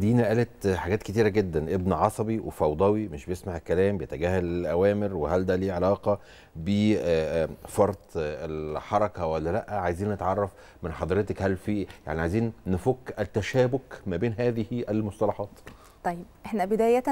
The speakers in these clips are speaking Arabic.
دينا قالت حاجات كتيرة جدا ابن عصبي وفوضوي مش بيسمع الكلام بيتجاهل الأوامر وهل ده ليه علاقة بفرط آه، آه، آه، الحركة ولا لأ عايزين نتعرف من حضرتك هل في يعني عايزين نفك التشابك ما بين هذه المصطلحات طيب احنا بداية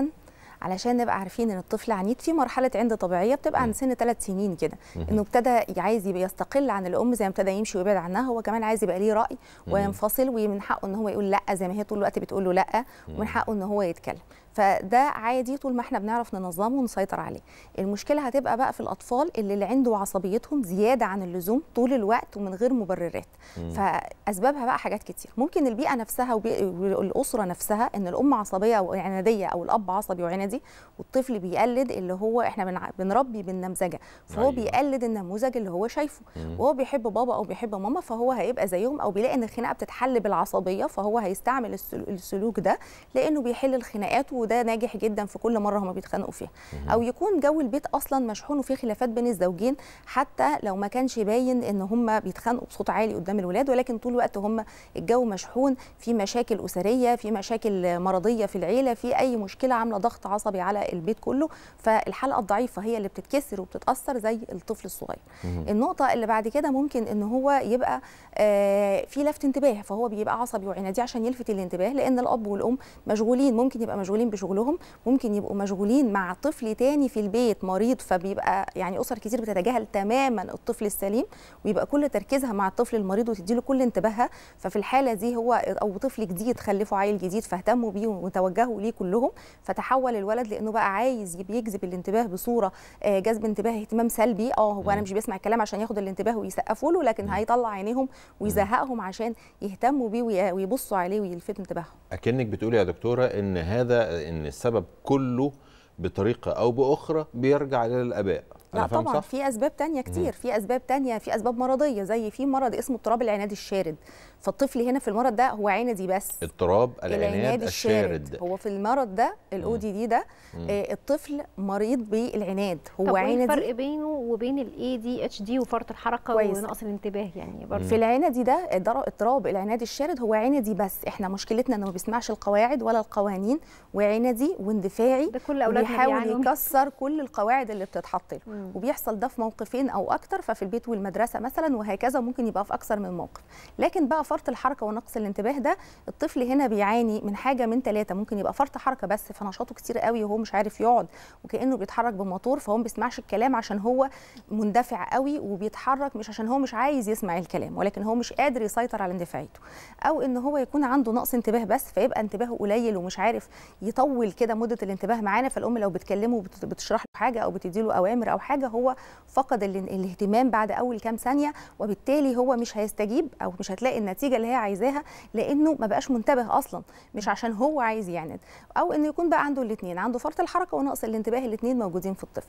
علشان نبقى عارفين ان الطفل عنيد في مرحله عند طبيعيه بتبقى عند سن ثلاث سنين كده انه ابتدى عايز يبقى يستقل عن الام زي ما ابتدى يمشي ويبعد عنها هو كمان عايز يبقى ليه راي وينفصل ومن حقه ان هو يقول لا زي ما هي طول الوقت بتقول له لا ومن حقه ان هو يتكلم فده عادي طول ما احنا بنعرف ننظمه ونسيطر عليه المشكله هتبقى بقى في الاطفال اللي, اللي عنده عصبيتهم زياده عن اللزوم طول الوقت ومن غير مبررات مم. فاسبابها بقى حاجات كتير ممكن البيئه نفسها والاسره نفسها ان الام عصبيه وعناديه او الاب عصبي وعنادي والطفل بيقلد اللي هو احنا بنربي بالنمذجه فهو أيوة. بيقلد النموذج اللي هو شايفه مم. وهو بيحب بابا او بيحب ماما فهو هيبقى زيهم او بيلاقي ان الخناقه بتتحل بالعصبيه فهو هيستعمل السلوك ده لانه بيحل الخناقات وده ناجح جدا في كل مره هما بيتخانقوا فيها او يكون جو البيت اصلا مشحون وفيه خلافات بين الزوجين حتى لو ما كانش باين ان هما بيتخانقوا بصوت عالي قدام الولاد ولكن طول الوقت هما الجو مشحون في مشاكل اسريه في مشاكل مرضيه في العيله في اي مشكله عامله ضغط عصبي على البيت كله فالحلقه الضعيفه هي اللي بتتكسر وبتتاثر زي الطفل الصغير النقطه اللي بعد كده ممكن ان هو يبقى آه، في لفت انتباه فهو بيبقى عصبي وعنادي عشان يلفت الانتباه لان الاب والام مشغولين ممكن يبقى مشغولين بشغلهم ممكن يبقوا مشغولين مع طفل تاني في البيت مريض فبيبقى يعني اسر كتير بتتجاهل تماما الطفل السليم ويبقى كل تركيزها مع الطفل المريض وتدي له كل انتباهها ففي الحاله دي هو او طفل جديد خلفه عيل جديد فاهتموا بيه وتوجهوا ليه كلهم فتحول الولد لانه بقى عايز بيجذب الانتباه بصوره آه، جذب انتباه اهتمام سلبي اه هو انا مش بيسمع الكلام عشان ياخد الانتباه ويسقفوا له لكن هيطلع عينيهم ويزهقهم عشان يهتموا بيه ويبصوا عليه ويلفتوا انتباههم اكنك بتقولي يا دكتوره ان هذا ان السبب كله بطريقه او باخرى بيرجع للاباء لا طبعا صح؟ في اسباب تانية كتير مم. في اسباب تانية في اسباب مرضيه زي في مرض اسمه اضطراب العناد الشارد فالطفل هنا في المرض ده هو عنادي بس اضطراب العناد, العناد الشارد. الشارد هو في المرض ده الاو دي دي ده مم. آه، الطفل مريض بالعناد هو عندي الفرق بينه وبين الاي دي اتش دي وفرط الحركه كويس. ونقص الانتباه يعني برضه في العنادي ده اضطراب العناد الشارد هو عنادي بس احنا مشكلتنا انه ما بيسمعش القواعد ولا القوانين وعنادي واندفاعي ده كل اولادنا بيحاول يكسر كل القواعد اللي بتتحط له وبيحصل ده في موقفين او اكتر ففي البيت والمدرسه مثلا وهكذا ممكن يبقى في اكثر من موقف لكن بقى فرط الحركه ونقص الانتباه ده الطفل هنا بيعاني من حاجه من ثلاثه ممكن يبقى فرط حركه بس فنشاطه كتير قوي وهو مش عارف يقعد وكانه بيتحرك بموتور فهو ما بيسمعش الكلام عشان هو مندفع قوي وبيتحرك مش عشان هو مش عايز يسمع الكلام ولكن هو مش قادر يسيطر على اندفاعيته او ان هو يكون عنده نقص انتباه بس فيبقى انتباهه قليل ومش عارف يطول كده مده الانتباه معانا فالام لو بتكلمه وبتشرح له حاجه او بتدي له اوامر او حاجة حاجه هو فقد الاهتمام بعد اول كام ثانيه وبالتالي هو مش هيستجيب او مش هتلاقي النتيجه اللي هي عايزاها لانه ما بقاش منتبه اصلا مش عشان هو عايز يعند يعني او انه يكون بقى عنده الاثنين عنده فرط الحركه ونقص الانتباه الاثنين موجودين في الطفل